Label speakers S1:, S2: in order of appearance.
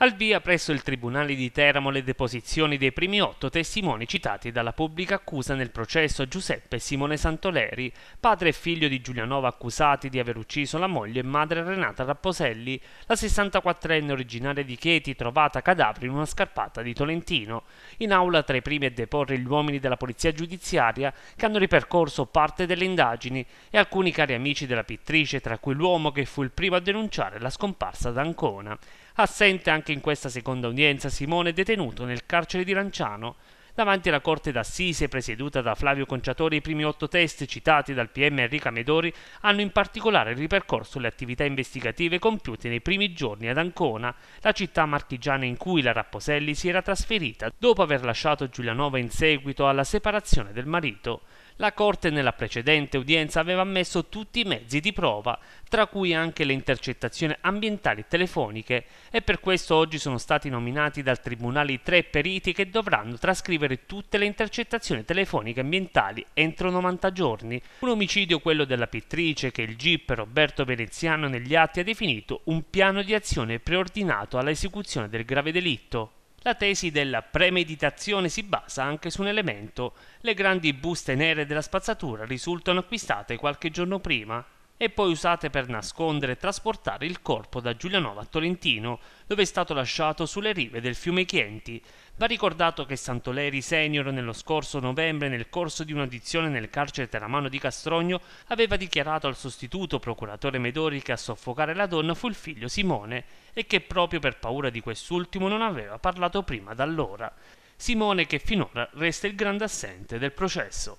S1: Al via presso il Tribunale di Teramo le deposizioni dei primi otto testimoni citati dalla pubblica accusa nel processo Giuseppe Simone Santoleri, padre e figlio di Giulianova accusati di aver ucciso la moglie e madre Renata Rapposelli, la 64enne originaria di Chieti trovata cadavere in una scarpata di Tolentino. In aula tra i primi a deporre gli uomini della polizia giudiziaria che hanno ripercorso parte delle indagini e alcuni cari amici della pittrice, tra cui l'uomo che fu il primo a denunciare la scomparsa d'Ancona. Assente anche in questa seconda udienza Simone detenuto nel carcere di Lanciano. Davanti alla Corte d'Assise, presieduta da Flavio Conciatori, i primi otto test citati dal PM Enrica Medori hanno in particolare ripercorso le attività investigative compiute nei primi giorni ad Ancona, la città marchigiana in cui la Rapposelli si era trasferita dopo aver lasciato Giulianova in seguito alla separazione del marito. La Corte nella precedente udienza aveva ammesso tutti i mezzi di prova, tra cui anche le intercettazioni ambientali telefoniche, e per questo oggi sono stati nominati dal Tribunale i tre periti che dovranno trascrivere tutte le intercettazioni telefoniche ambientali entro 90 giorni. Un omicidio, quello della pittrice, che il GIP Roberto Veneziano negli atti ha definito un piano di azione preordinato all'esecuzione del grave delitto. La tesi della premeditazione si basa anche su un elemento. Le grandi buste nere della spazzatura risultano acquistate qualche giorno prima e poi usate per nascondere e trasportare il corpo da Giulianova a Tolentino, dove è stato lasciato sulle rive del fiume Chienti. Va ricordato che Santoleri Senior nello scorso novembre, nel corso di un'audizione nel carcere Teramano di Castrogno, aveva dichiarato al sostituto procuratore Medori che a soffocare la donna fu il figlio Simone e che proprio per paura di quest'ultimo non aveva parlato prima d'allora. Simone che finora resta il grande assente del processo.